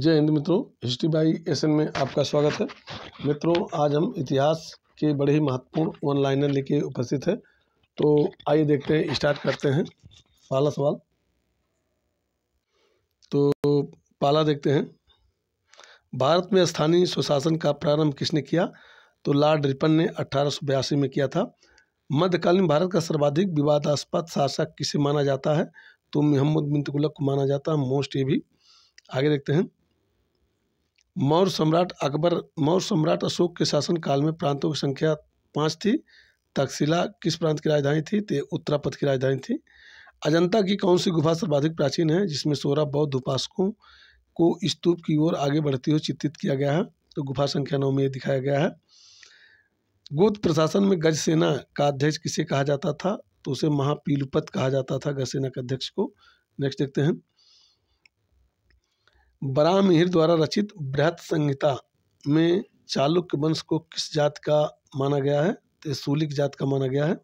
जय हिंद मित्रों history by S में आपका स्वागत है मित्रों आज हम इतिहास के बड़े ही महत्वपूर्ण वन लाइनर लेके उपस्थित है तो आइए देखते हैं स्टार्ट करते हैं पहला सवाल तो पाला देखते हैं भारत में स्थानीय सुशासन का प्रारंभ किसने किया तो लॉर्ड रिपन ने अठारह में किया था मध्यकालीन भारत का सर्वाधिक विवादास्पद शासक किसे माना जाता है तो मोहम्मद बिन तुगलक को माना जाता है मोस्ट ये भी आगे देखते हैं मौर्य सम्राट अकबर मौर्य सम्राट अशोक के शासनकाल में प्रांतों की संख्या पाँच थी तक्षशिला किस प्रांत की राजधानी थी तो उत्तरापथ की राजधानी थी अजंता की कौन सी गुफा सर्वाधिक प्राचीन है जिसमें सोलह बौद्ध उपासकों को स्तूप की ओर आगे बढ़ती हुई चित्रित किया गया है तो गुफा संख्या नौ में ये दिखाया गया है गोद प्रशासन में गज सेना का अध्यक्ष किसे कहा जाता था तो उसे महापीलपत कहा जाता था गज सेना के अध्यक्ष को नेक्स्ट देखते हैं बराह द्वारा रचित बृहत संहिता में चालुक्य वंश को किस जात का माना गया है तो सूलिक जात का माना गया है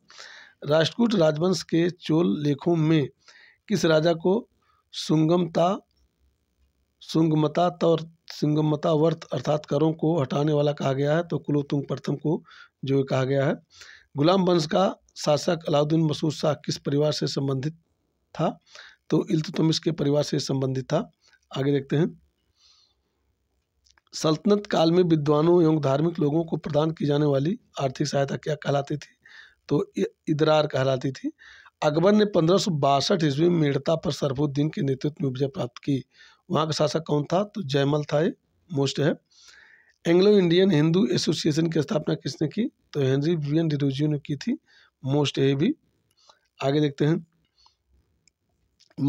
राष्ट्रकूट राजवंश के चोल लेखों में किस राजा को सुंगमता सुंगमता तौर सुंगमता वर्त अर्थात करों को हटाने वाला कहा गया है तो कुलोतुंग प्रथम को जो कहा गया है गुलाम वंश का शासक अलाउद्दीन मसूद शाह किस परिवार से संबंधित था तो इल्तुतमिश के परिवार से संबंधित था आगे देखते हैं सल्तनत काल में विद्वानों एवं धार्मिक लोगों को प्रदान की जाने वाली आर्थिक सहायता क्या कहलाती थी तो इदरार कहलाती थी अकबर ने पंद्रह ईस्वी में मेड़ता पर सरफुद्दीन के नेतृत्व में विजय प्राप्त की वहाँ का शासक कौन था तो जयमल था ये मोस्ट है एंग्लो इंडियन हिंदू एसोसिएशन की स्थापना किसने की तो हेनरी विवियन डिरोजियो ने की थी मोस्ट है भी आगे देखते हैं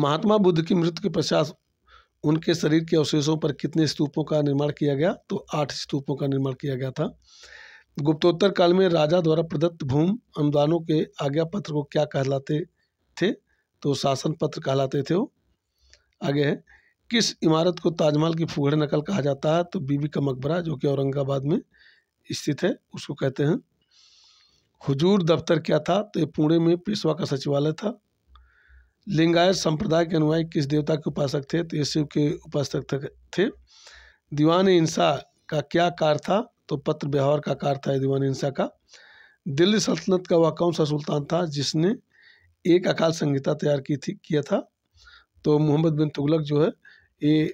महात्मा बुद्ध की मृत्यु के पश्चात उनके शरीर के अवशेषों पर कितने स्तूपों का निर्माण किया गया तो आठ स्तूपों का निर्माण किया गया था गुप्तोत्तर काल में राजा द्वारा प्रदत्त भूम अनुदानों के आज्ञा पत्र को क्या कहलाते थे तो शासन पत्र कहलाते थे वो आगे है किस इमारत को ताजमहल की फुगड़ नकल कहा जाता है तो बीबी का मकबरा जो कि औरंगाबाद में स्थित है उसको कहते हैं हुजूर दफ्तर क्या था तो ये पुणे में पेशवा का सचिवालय था लिंगायत संप्रदाय के अनुयायी किस देवता के उपासक थे तो ये शिव के उपासक थे दीवान इंसा का क्या कार्य था तो पत्र व्यवहार का कार्य था दीवान इंसा का दिल्ली सल्तनत का वह कौन सा सुल्तान था जिसने एक अकाल संहिता तैयार की थी किया था तो मोहम्मद बिन तुगलक जो है ये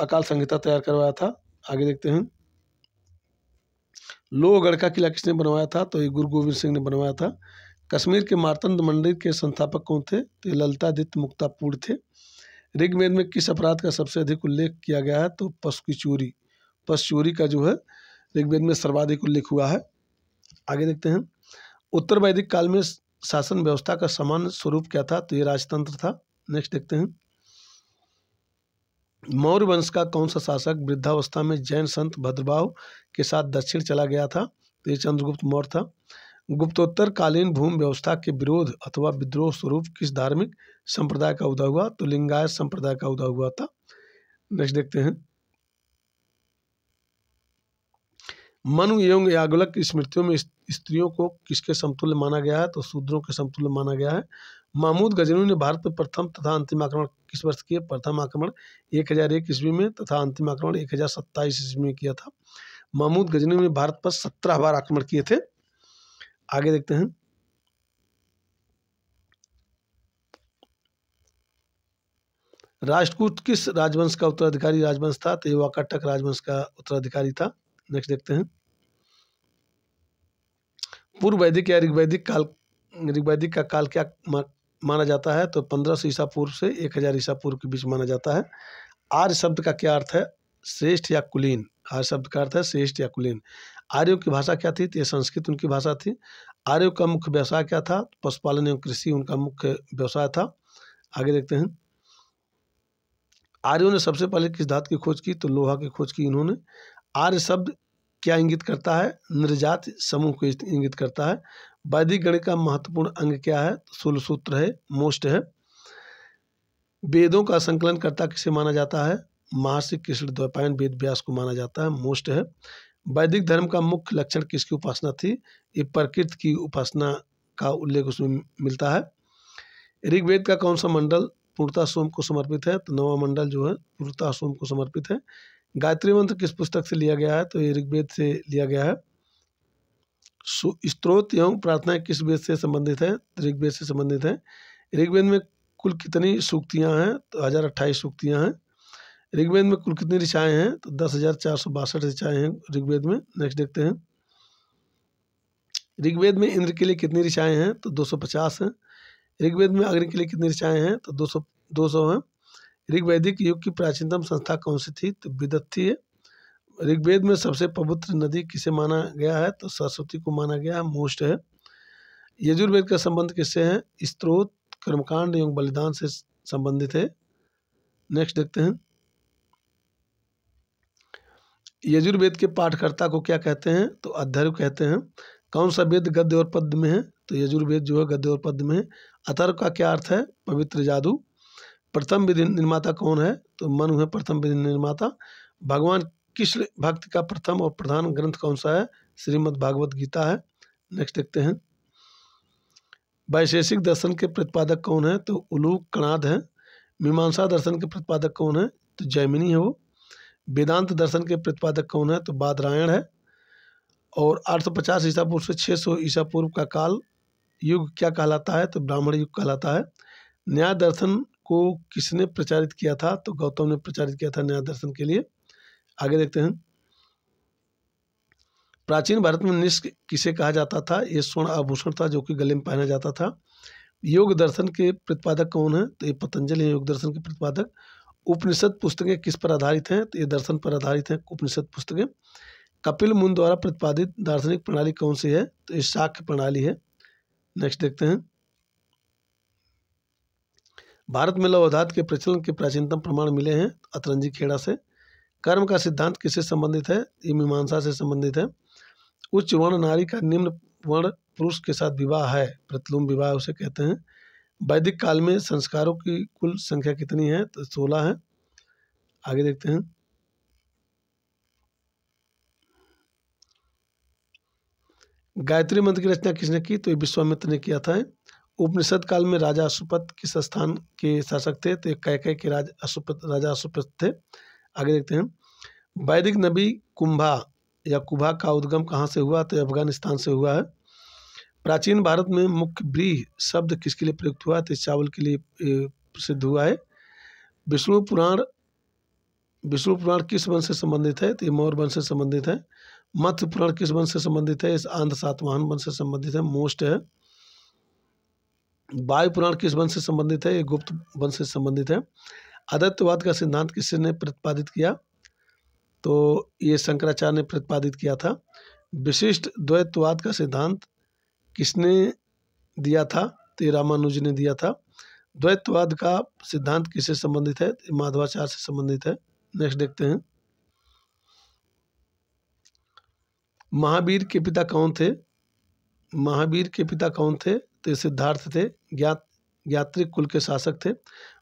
अकाल संहिता तैयार करवाया था आगे देखते हैं लोहगढ़ का किला किसने बनवाया था तो ये गुरु गोविंद सिंह ने बनवाया था कश्मीर के मारतंद मंदिर के संस्थापक कौन थे तो ललितादित्य मुक्तापुर थे ऋग्वेद में किस अपराध का सबसे अधिक उल्लेख किया गया है तो पशु की चोरी पशु चोरी का जो है ऋग्वेद में सर्वाधिक उल्लेख हुआ है आगे देखते हैं उत्तर वैदिक काल में शासन व्यवस्था का सामान्य स्वरूप क्या था तो ये राजतंत्र था नेक्स्ट देखते हैं मौर्य वंश का कौन सा शासक वृद्धावस्था में जैन संत भद्रभाव के साथ दक्षिण चला गया था तो ये चंद्रगुप्त मौर्य था गुप्तोत्तरकालीन भूमि व्यवस्था के विरोध अथवा विद्रोह स्वरूप किस धार्मिक संप्रदाय का उदय हुआ तो लिंगायत संप्रदाय का उदय हुआ था नेक्स्ट देखते हैं मनु एवं यागुलक की स्मृतियों में स्त्रियों को किसके समतुल्य माना गया है तो शूद्रों के समतुल्य माना गया है महमूद गजनू ने भारत पर प्रथम तथा अंतिम आक्रमण किस वर्ष किए प्रथम आक्रमण एक हज़ार एक ईस्वी में तथा अंतिम आक्रमण एक हज़ार सत्ताईस ईस्वी में किया था महमूद गजनू ने भारत पर सत्रह बार आक्रमण किए थे आगे देखते हैं राजकूट किस राजवंश का उत्तराधिकारी राजवंश था तो युवा कटक राजवंश का उत्तराधिकारी था नेक्स्ट देखते हैं पूर्व वैदिक या ऋग्वैदिक काल ऋग्वैदिक का काल क्या माना जाता है तो पंद्रह सौ ईसा पूर्व से एक हज़ार ईसा पूर्व के बीच माना जाता है आर्य शब्द का क्या अर्थ है श्रेष्ठ या कुलीन आर्य शब्द का अर्थ है श्रेष्ठ या कुलीन आर्यों की भाषा क्या थी तो यह संस्कृत उनकी भाषा थी आर्यों का मुख्य व्यवसाय क्या था पशुपालन एवं कृषि उनका मुख्य व्यवसाय था आगे देखते हैं आर्यों ने सबसे पहले किस धातु की खोज की तो लोहा की खोज की इन्होंने आर्य शब्द क्या इंगित करता है निर्जात समूह को इंगित करता है वैदिक गणित का महत्वपूर्ण अंग क्या है तो सूल सूत्र है मोस्ट है वेदों का संकलन करता किसे माना जाता है महर्षि कृष्ण वेद व्यास को माना जाता है मोस्ट है वैदिक धर्म का मुख्य लक्षण किसकी उपासना थी ये प्रकृति की उपासना का उल्लेख उसमें मिलता है ऋग्वेद का कौन सा मंडल पूर्णता सोम को समर्पित है तो नवा मंडल जो है पूर्णता सोम को समर्पित है गायत्री मंत्र किस पुस्तक से लिया गया है तो ये ऋग्वेद से लिया गया है स्त्रोत एवं प्रार्थना किस वेद से संबंधित है तो ऋग्वेद से संबंधित है ऋग्वेद में कुल कितनी सूक्तियाँ हैं तो हजार अट्ठाईस सूक्तियाँ हैं ऋग्वेद में कुल कितनी ऋषाएँ हैं तो दस हज़ार चार सौ बासठ ऋषाएँ हैं ऋग्वेद में नेक्स्ट देखते हैं ऋग्वेद में इंद्र के लिए कितनी ऋषाएँ हैं तो दो सौ पचास हैं ऋग्वेद में अग्नि के लिए कितनी ऋषाएँ हैं तो दो सौ दो सौ हैं ऋग्वैदिक युग की प्राचीनतम संस्था कौन सी थी तो विदत थी है ऋग्वेद में सबसे पवित्र नदी किसे माना गया है तो सरस्वती को माना गया है मोस्ट है यजुर्वेद का संबंध किससे है स्त्रोत कर्मकांड एवं बलिदान से संबंधित है नेक्स्ट देखते हैं यजुर्वेद के पाठकर्ता को क्या कहते हैं तो अध्यर्व कहते हैं कौन सा वेद गद्य और पद्य में है तो यजुर्वेद जो है गद्य और पद्य में है अतर्व का क्या अर्थ है पवित्र जादू प्रथम विधि निर्माता कौन है तो मनु है प्रथम विधि निर्माता भगवान कृष्ण भक्त का प्रथम और प्रधान ग्रंथ कौन सा है श्रीमद् भागवत गीता है नेक्स्ट देखते हैं वैशेषिक दर्शन के प्रतिपादक कौन है तो उलूक कणाद है मीमांसा दर्शन के प्रतिपादक कौन है तो जैमिनी है वो वेदांत दर्शन के प्रतिपादक कौन है तो बादरायण है और आठ सौ पचास ईसा पूर्व से छः सौ ईसा पूर्व का काल युग क्या कहलाता है तो ब्राह्मण युग कहलाता है न्याय दर्शन को किसने प्रचारित किया था तो गौतम ने प्रचारित किया था न्याय दर्शन के लिए आगे देखते हैं प्राचीन भारत में निष्क किसे कहा जाता था ये स्वर्ण आभूषण था जो कि गले में पहना जाता था योग दर्शन के प्रतिपादक कौन है तो ये पतंजलि योग दर्शन के प्रतिपादक उपनिषद पुस्तकें किस पर आधारित हैं तो ये दर्शन पर आधारित हैं उपनिषद पुस्तकें कपिल मुन द्वारा प्रतिपादित दार्शनिक प्रणाली कौन सी है तो ये शाख्य प्रणाली है नेक्स्ट देखते हैं भारत में लवधात के प्रचलन के प्राचीनतम प्रमाण मिले हैं अतरंजी खेड़ा से कर्म का सिद्धांत किससे संबंधित है ये मीमांसा से संबंधित है उच्च वर्ण नारी का निम्न वर्ण पुरुष के साथ विवाह है प्रतिलुम विवाह उसे कहते हैं वैदिक काल में संस्कारों की कुल संख्या कितनी है तो सोलह है आगे देखते हैं गायत्री मंत्र की रचना किसने की तो ये विश्वामित्र ने किया था उपनिषद काल में राजा अशुपत किस स्थान के शासक थे तो कह कह के राज अशुपत राजा अशुपत थे आगे देखते हैं वैदिक नबी कुंभा या कुभा का उद्गम कहाँ से हुआ तो अफगानिस्तान से हुआ है प्राचीन भारत में मुख्य ब्रीह शब्द किसके लिए प्रयुक्त हुआ तो चावल के लिए प्रसिद्ध हुआ है विष्णु पुराण विष्णु पुराण किस वंश से संबंधित है तो मौर्य वंश से संबंधित है मत्स्य पुराण किस वंश से संबंधित है इस आंध्र सातवाहन वंश से संबंधित है मोस्ट है वायु पुराण किस वंश से संबंधित है ये गुप्त वंश से संबंधित है आदत्यवाद का सिद्धांत किसने प्रतिपादित किया तो ये शंकराचार्य ने प्रतिपादित किया था विशिष्ट द्वैतवाद का सिद्धांत किसने दिया था तो ये रामानुज ने दिया था द्वैतवाद का सिद्धांत किससे संबंधित है माधवाचार्य से संबंधित है नेक्स्ट देखते हैं महावीर के पिता कौन थे महावीर के पिता कौन थे तो सिद्धार्थ थे ज्ञात यात्रिक कुल के शासक थे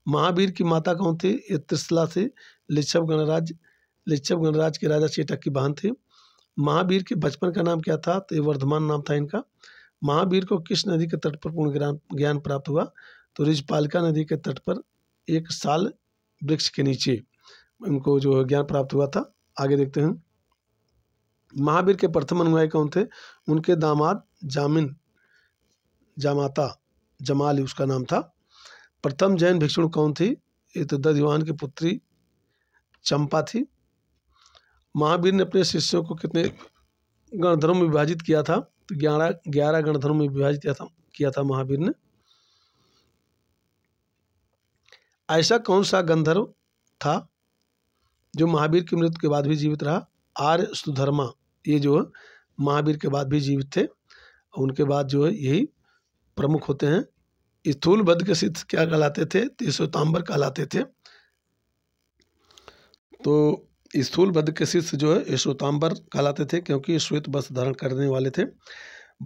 महावीर की माता कौन थी ये त्रिशला थी लिच्छव गणराज लिच्छव गणराज के राजा चेटक की बहन थी महावीर के बचपन का नाम क्या था तो ये वर्धमान नाम था इनका महावीर को किस नदी के तट पर पूर्ण ज्ञान ज्ञान प्राप्त हुआ तो रिजपालिका नदी के तट पर एक साल वृक्ष के नीचे उनको जो है ज्ञान प्राप्त हुआ था आगे देखते हैं महावीर के प्रथम अनुयायी कौन थे उनके दामाद जामिन जामाता जमाल उसका नाम था प्रथम जैन भिक्षुण कौन थी ये तो दधिवान की पुत्री चंपा थी महावीर ने अपने शिष्यों को कितने गणधर्म विभाजित किया था तो ग्यारह ग्यारह गणधर्म में विभाजित किया था किया था महावीर ने ऐसा कौन सा गंधर्व था जो महावीर की मृत्यु के बाद भी जीवित रहा आर्य सुधर्मा ये जो है महावीर के बाद भी जीवित थे उनके बाद जो है यही प्रमुख होते हैं स्थूल बद के सिद्ध क्या कहलाते थे तांबर कहलाते थे तो स्थूल भद्र के शिष्य जो है श्वेतांबर कहलाते थे क्योंकि श्वेत वस्त्र धारण करने वाले थे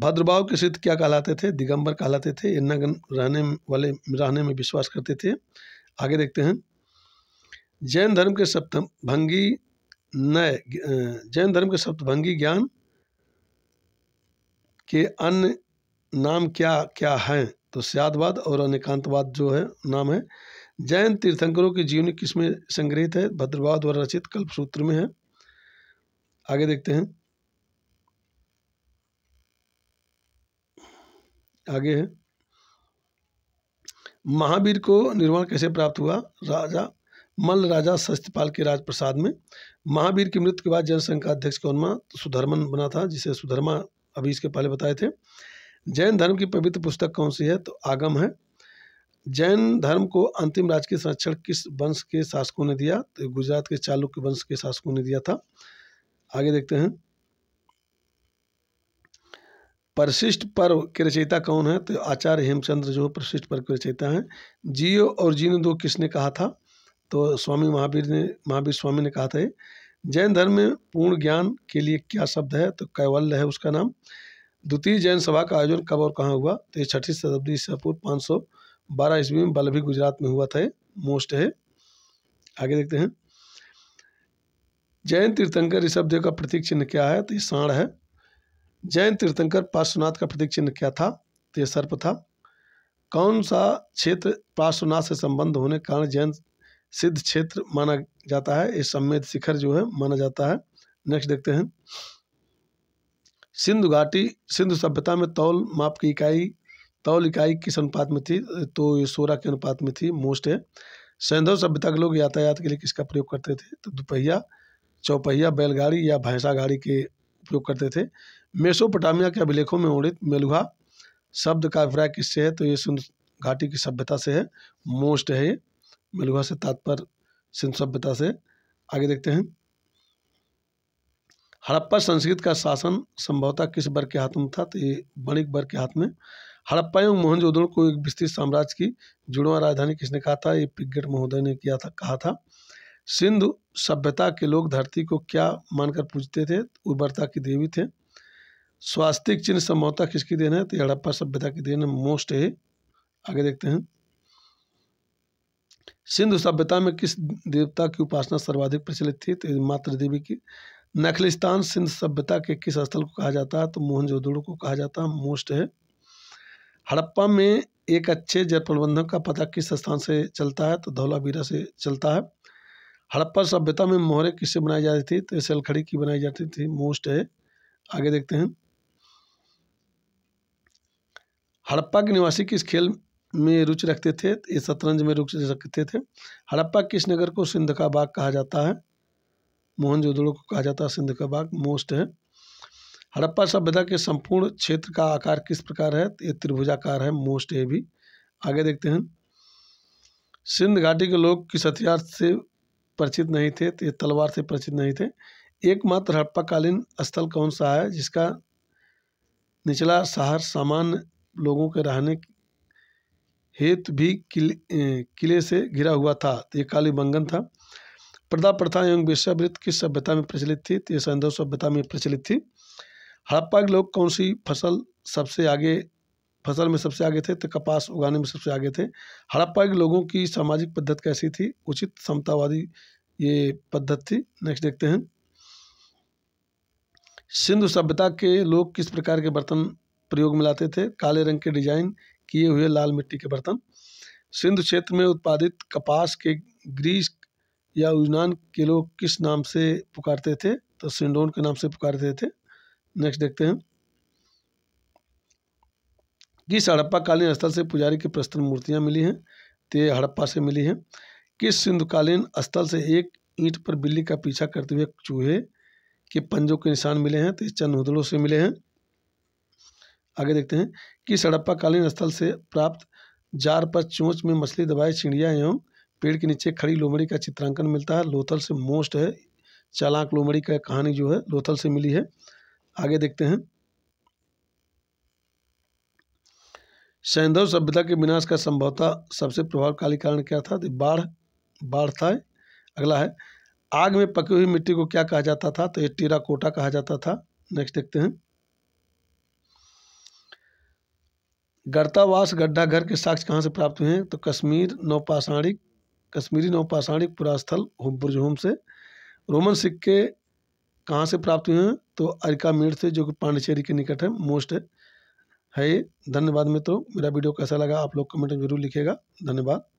भद्रभाव के शिष्य क्या कहलाते थे दिगंबर कहलाते थे नग्न रहने वाले रहने में विश्वास करते थे आगे देखते हैं जैन धर्म के सप्तम भंगी नए जैन धर्म के सप्तभंगी ज्ञान के अन्य नाम क्या क्या हैं तो स्यादवाद और अनेकांतवाद जो है नाम है जैन तीर्थंकरों की जीवनी किसमें संग्रहित है भद्रवाद और रचित कल्प सूत्र में है आगे देखते हैं आगे है महावीर को निर्वाण कैसे प्राप्त हुआ राजा मल्ल राजा सस्तपाल के राजप्रसाद में महावीर की मृत्यु के बाद जनसंघ का अध्यक्ष कौनमा तो सुधर्मन बना था जिसे सुधर्मा अभी इसके पहले बताए थे जैन धर्म की पवित्र पुस्तक कौन सी है तो आगम है जैन धर्म को अंतिम राजकीय संरक्षण किस वंश के शासकों ने दिया तो गुजरात के चालुक्य वंश के शासकों ने दिया था आगे देखते हैं परशिष्ट पर्व के रचयिता कौन है तो आचार्य हेमचंद्र जो परशिष्ट पर्व के रचयिता हैं जियो और जीन दो किसने कहा था तो स्वामी महावीर ने महावीर स्वामी ने कहा था ये जैन धर्म में पूर्ण ज्ञान के लिए क्या शब्द है तो कैवल्य है उसका नाम द्वितीय जैन सभा का आयोजन कब और कहाँ हुआ तो ये छठी शताब्दी से पूर्व पाँच सौ बारह ईस्वी में बल्लभी गुजरात में हुआ था मोस्ट है आगे देखते हैं जैन तीर्थंकर ऋषभ देव का प्रतीक चिन्ह क्या है तो ये साण है जैन तीर्थंकर पार्श्वनाथ का प्रतीक चिन्ह क्या था तो ये सर्प था कौन सा क्षेत्र पार्श्वनाथ से संबंध होने के कारण जैन सिद्ध क्षेत्र माना जाता है ये सम्मेद शिखर जो है माना जाता है नेक्स्ट देखते हैं सिंधु घाटी सिंधु सभ्यता में तौल माप की इकाई तौल इकाई किस अनुपात में थी तो ये सोरा के अनुपात में थी मोस्ट है सैंधव सभ्यता के लोग यातायात के लिए किसका प्रयोग करते थे तो दुपहिया चौपहिया बैलगाड़ी या भैंसा गाड़ी के उपयोग करते थे मेसोपोटामिया के अभिलेखों में उड़ित मेलुहा शब्द का अभिप्राय किससे है तो ये सिंधु घाटी की सभ्यता से है मोस्ट है ये मेलुहा से तात्पर्य सिंधु सभ्यता से आगे देखते हैं हड़प्पा संस्कृत का शासन संभवतः किस वर्ग के हाथ में था तो ये बणिक वर्ग के हाथ में हड़प्पा एवं मोहनजोदड़ो को एक विस्तृत साम्राज्य की जुड़वा राजधानी किसने कहा था ये पिगेट महोदय ने किया था कहा था सिंधु सभ्यता के लोग धरती को क्या मानकर पूजते थे उर्वरता की देवी थे स्वास्तिक चिन्ह सम्भवता किसकी देन है तो हड़प्पा सभ्यता की देन मोस्ट है आगे देखते हैं सिंधु सभ्यता में किस देवता की उपासना सर्वाधिक प्रचलित थी तो मातृ देवी की नखलिस्तान सिंध सभ्यता के किस स्थल को कहा जाता है तो मोहनजोदड़ो को कहा जाता है मोस्ट है हड़प्पा में एक अच्छे जल प्रबंधन का पता किस स्थान से चलता है तो धौलावीरा से चलता है हड़प्पा सभ्यता में मोहरे किससे बनाई जाती थी तो सलखड़ी की बनाई जाती थी मोस्ट है आगे देखते हैं हड़प्पा के निवासी किस खेल में रुचि रखते थे तो ये शतरंज में रुचि रखते थे हड़प्पा किस नगर को सिंध का बाग कहा जाता है मोहनजोदड़ो को कहा जाता है सिंध का बाग मोस्ट है हड़प्पा सभ्यता के संपूर्ण क्षेत्र का आकार किस प्रकार है ये त्रिभुजाकार है मोस्ट ये भी आगे देखते हैं सिंध घाटी के लोग किस हथियार से परिचित नहीं थे तो ये तलवार से परिचित नहीं थे एकमात्र हड़प्पाकालीन स्थल कौन सा है जिसका निचला शहर सामान्य लोगों के रहने हेतु भी किले किले से घिरा हुआ था तो ये कालीबंगन था प्रदा प्रथा एवं विश्वावृत्त किस सभ्यता में प्रचलित थी तो ये संधव सभ्यता में प्रचलित थी हड़प्पा के लोग कौन सी फसल सबसे आगे फसल में सबसे आगे थे तो कपास उगाने में सबसे आगे थे हड़प्पा के लोगों की सामाजिक पद्धति कैसी थी उचित समतावादी ये पद्धति थी नेक्स्ट देखते हैं सिंधु सभ्यता के लोग किस प्रकार के बर्तन प्रयोग में लाते थे काले रंग के डिजाइन किए हुए लाल मिट्टी के बर्तन सिंधु क्षेत्र में उत्पादित कपास के ग्रीस या उजनान के लोग किस नाम से पुकारते थे तो सिंडोन के नाम से पुकारते थे नेक्स्ट देखते हैं किस हड़प्पा कालीन स्थल से पुजारी की प्रस्तर मूर्तियां मिली हैं तो हड़प्पा से मिली हैं किस सिंधुकालीन स्थल से एक ईंट पर बिल्ली का पीछा करते हुए चूहे के पंजों के निशान मिले हैं तो ये से मिले हैं आगे देखते हैं किस हड़प्पाकालीन कालीन स्थल से प्राप्त जार पर चोंच में मछली दबाए चिड़िया एवं पेड़ के नीचे खड़ी लोमड़ी का चित्रांकन मिलता है लोथल से मोस्ट है चालाक लोमड़ी का कहानी जो है लोथल से मिली है आगे देखते हैं सैंधव सभ्यता के विनाश का संभवता सबसे प्रभावकारी कारण क्या था तो बाढ़ बाढ़ था अगला है आग में पकी हुई मिट्टी को क्या कहा जाता था तो ये टीरा कोटा कहा जाता था नेक्स्ट देखते हैं गर्तावास गड्ढा घर के साक्ष्य कहाँ से प्राप्त हुए हैं तो कश्मीर नौपाषाणिक कश्मीरी नौपाषाणिक पुरास्थल हुमपुरजुहुम से रोमन सिक्के कहाँ से प्राप्त हुए हैं तो अरिका मेड़ से जो कि पांडिचेरी के निकट है मोस्ट है धन्यवाद मित्रों मेरा वीडियो कैसा लगा आप लोग कमेंट में ज़रूर लिखेगा धन्यवाद